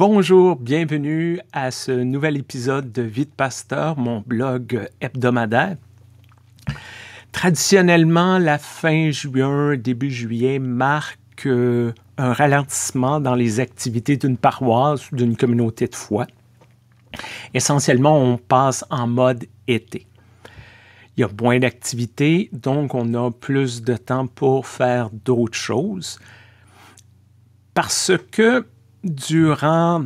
Bonjour, bienvenue à ce nouvel épisode de Vite Pasteur, mon blog hebdomadaire. Traditionnellement, la fin juin, début juillet marque euh, un ralentissement dans les activités d'une paroisse ou d'une communauté de foi. Essentiellement, on passe en mode été. Il y a moins d'activités, donc on a plus de temps pour faire d'autres choses. Parce que durant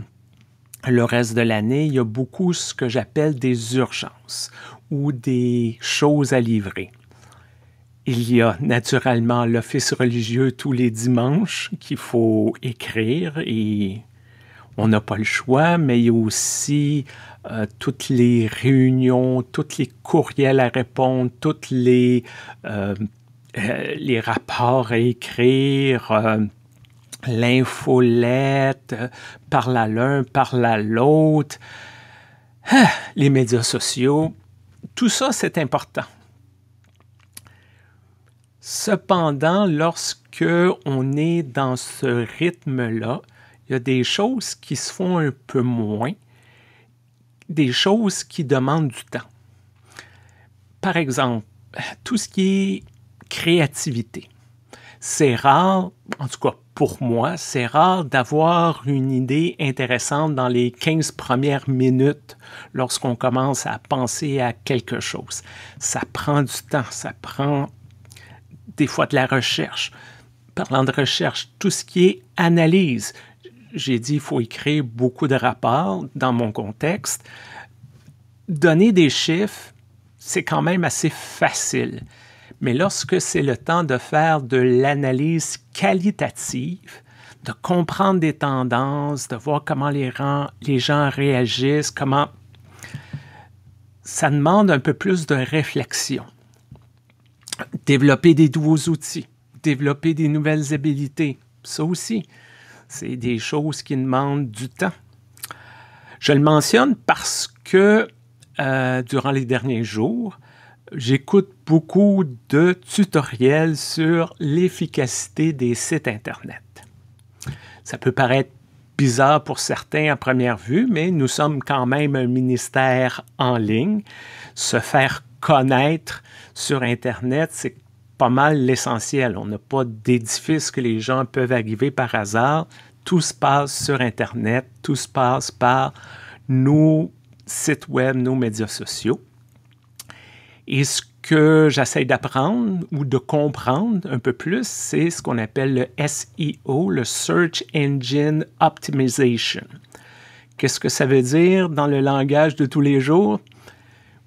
le reste de l'année, il y a beaucoup ce que j'appelle des urgences ou des choses à livrer. Il y a naturellement l'office religieux tous les dimanches qu'il faut écrire et on n'a pas le choix, mais il y a aussi euh, toutes les réunions, tous les courriels à répondre, tous les, euh, euh, les rapports à écrire l'infolette, euh, parle à l'un, par à l'autre, hein, les médias sociaux, tout ça c'est important. Cependant, lorsque on est dans ce rythme-là, il y a des choses qui se font un peu moins, des choses qui demandent du temps. Par exemple, tout ce qui est créativité c'est rare, en tout cas pour moi, c'est rare d'avoir une idée intéressante dans les 15 premières minutes lorsqu'on commence à penser à quelque chose. Ça prend du temps, ça prend des fois de la recherche. Parlant de recherche, tout ce qui est analyse, j'ai dit il faut écrire beaucoup de rapports dans mon contexte. Donner des chiffres, c'est quand même assez facile. Mais lorsque c'est le temps de faire de l'analyse qualitative, de comprendre des tendances, de voir comment les, gens réagissent, comment ça demande un peu plus de réflexion. Développer des nouveaux outils, développer des nouvelles habilités, ça aussi, c'est des choses qui demandent du temps. Je le mentionne parce que euh, durant les derniers jours, j'écoute beaucoup de tutoriels sur l'efficacité des sites Internet. Ça peut paraître bizarre pour certains à première vue, mais nous sommes quand même un ministère en ligne. Se faire connaître sur Internet, c'est pas mal l'essentiel. On n'a pas d'édifice que les gens peuvent arriver par hasard. Tout se passe sur Internet, tout se passe par nos sites web, nos médias sociaux. Et ce que j'essaie d'apprendre ou de comprendre un peu plus, c'est ce qu'on appelle le SEO, le Search Engine Optimization. Qu'est-ce que ça veut dire dans le langage de tous les jours?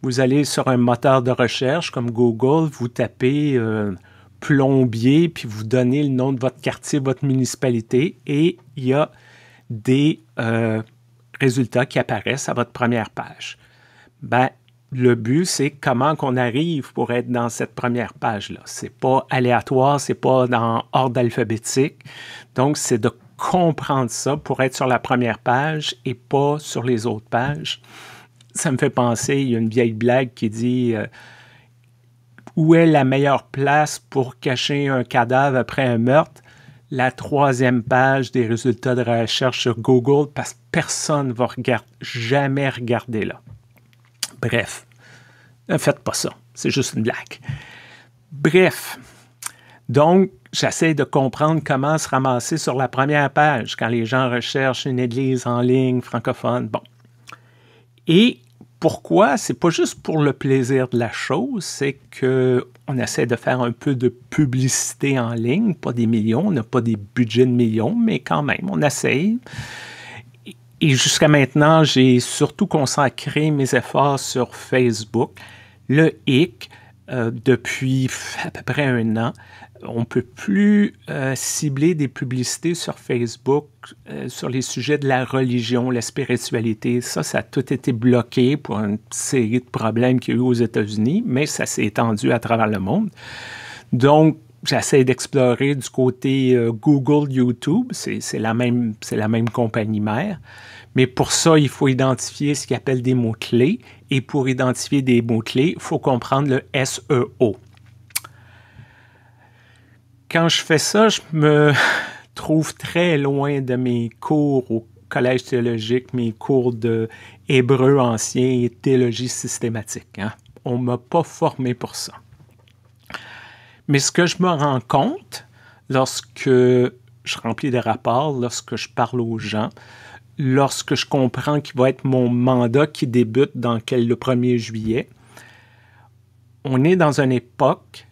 Vous allez sur un moteur de recherche comme Google, vous tapez euh, plombier, puis vous donnez le nom de votre quartier, votre municipalité, et il y a des euh, résultats qui apparaissent à votre première page. Ben, le but, c'est comment qu'on arrive pour être dans cette première page-là. C'est pas aléatoire, c'est pas dans ordre alphabétique. Donc, c'est de comprendre ça pour être sur la première page et pas sur les autres pages. Ça me fait penser, il y a une vieille blague qui dit euh, Où est la meilleure place pour cacher un cadavre après un meurtre? La troisième page des résultats de recherche sur Google parce que personne ne va jamais regarder là. Bref, ne faites pas ça. C'est juste une blague. Bref, donc, j'essaie de comprendre comment se ramasser sur la première page quand les gens recherchent une église en ligne francophone. Bon. Et pourquoi C'est pas juste pour le plaisir de la chose, c'est qu'on essaie de faire un peu de publicité en ligne, pas des millions, on n'a pas des budgets de millions, mais quand même, on essaye. Et jusqu'à maintenant, j'ai surtout consacré mes efforts sur Facebook, le hic, euh, depuis à peu près un an. On ne peut plus euh, cibler des publicités sur Facebook euh, sur les sujets de la religion, la spiritualité. Ça, ça a tout été bloqué pour une série de problèmes qu'il y a eu aux États-Unis, mais ça s'est étendu à travers le monde. Donc, j'essaie d'explorer du côté euh, Google, YouTube. C'est la, même, la même compagnie mère. Mais pour ça, il faut identifier ce qu'ils appelle des mots-clés. Et pour identifier des mots-clés, il faut comprendre le SEO. Quand je fais ça, je me trouve très loin de mes cours au collège théologique, mes cours de hébreu ancien et théologie systématique. Hein. On ne m'a pas formé pour ça. Mais ce que je me rends compte lorsque je remplis des rapports, lorsque je parle aux gens, lorsque je comprends qu'il va être mon mandat qui débute dans quel, le 1er juillet, on est dans une époque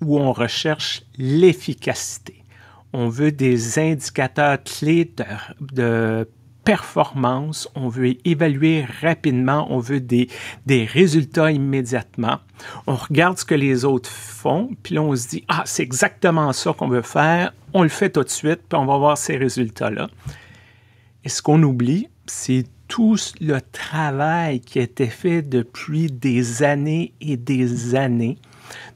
où on recherche l'efficacité. On veut des indicateurs clés de, de performance, on veut évaluer rapidement, on veut des, résultats immédiatement. On regarde ce que les autres font, puis là on se dit, ah, c'est exactement ça qu'on veut faire, on le fait tout de suite, puis on va voir ces résultats-là. Et ce qu'on oublie, c'est tout le travail qui a été fait depuis des années et des années,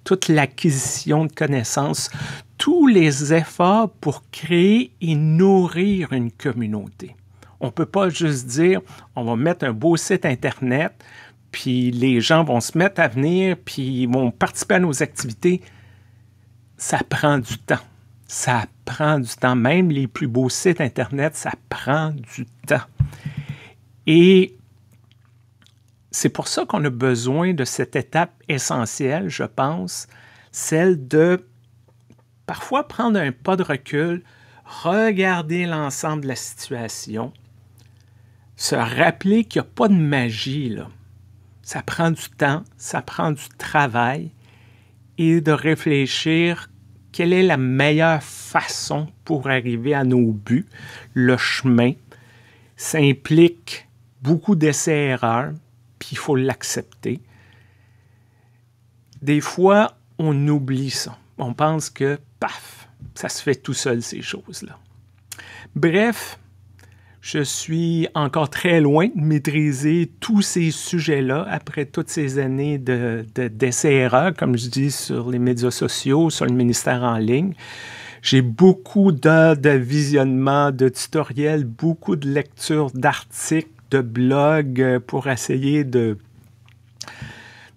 toute l'acquisition de connaissances, tous les efforts pour créer et nourrir une communauté. On ne peut pas juste dire on va mettre un beau site Internet, puis les gens vont se mettre à venir, puis ils vont participer à nos activités. Ça prend du temps. Ça prend du temps. Même les plus beaux sites Internet, ça prend du temps. Et c'est pour ça qu'on a besoin de cette étape essentielle, je pense, celle de parfois prendre un pas de recul, regarder l'ensemble de la situation, se rappeler qu'il n'y a pas de magie, là. ça prend du temps, ça prend du travail, et de réfléchir quelle est la meilleure façon pour arriver à nos buts, le chemin. Ça implique beaucoup d'essais-erreurs, puis il faut l'accepter. Des fois, on oublie ça. On pense que, paf, ça se fait tout seul, ces choses-là. Bref, je suis encore très loin de maîtriser tous ces sujets-là après toutes ces années d'essais-erreurs, de, comme je dis, sur les médias sociaux, sur le ministère en ligne. J'ai beaucoup d'heures de visionnement, de tutoriels, beaucoup de lectures d'articles, de blogs euh, pour essayer de,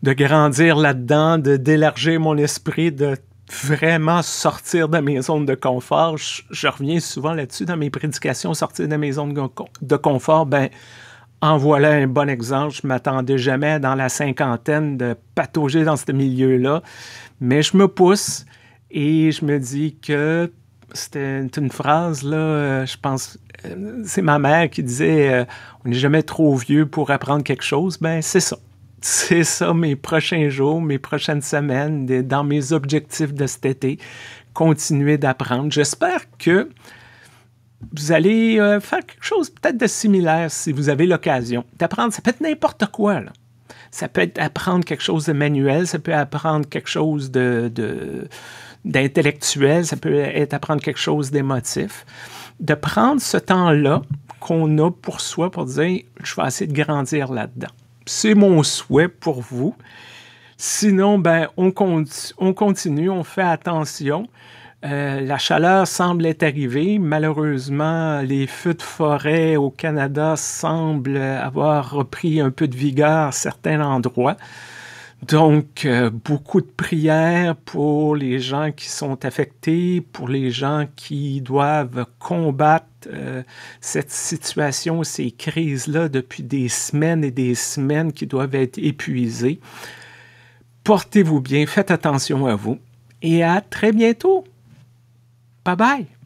de grandir là-dedans, de d'élargir mon esprit, de vraiment sortir de mes zones de confort. Je, reviens souvent là-dessus dans mes prédications, sortir de mes zones de confort, ben en voilà un bon exemple. Je m'attendais jamais dans la cinquantaine de patauger dans ce milieu-là, mais je me pousse et je me dis que c'était une phrase là, euh, je pense euh, c'est ma mère qui disait euh, on n'est jamais trop vieux pour apprendre quelque chose, ben c'est ça c'est ça mes prochains jours, mes prochaines semaines, dans mes objectifs de cet été, continuer d'apprendre. J'espère que vous allez euh, faire quelque chose peut-être de similaire si vous avez l'occasion d'apprendre. Ça peut être n'importe quoi. Ça peut être apprendre quelque chose de manuel, ça peut apprendre quelque chose de, d'intellectuel, ça peut être apprendre quelque chose d'émotif. De prendre ce temps-là qu'on a pour soi pour dire, je vais essayer de grandir là-dedans. C'est mon souhait pour vous. Sinon, ben, on, continue, on fait attention. Euh, la chaleur semble être arrivée. Malheureusement, les feux de forêt au Canada semblent avoir repris un peu de vigueur à certains endroits. Donc, euh, beaucoup de prières pour les gens qui sont affectés, pour les gens qui doivent combattre euh, cette situation, ces crises-là depuis des semaines et des semaines qui doivent être épuisées. Portez-vous bien, faites attention à vous et à très bientôt. Bye bye.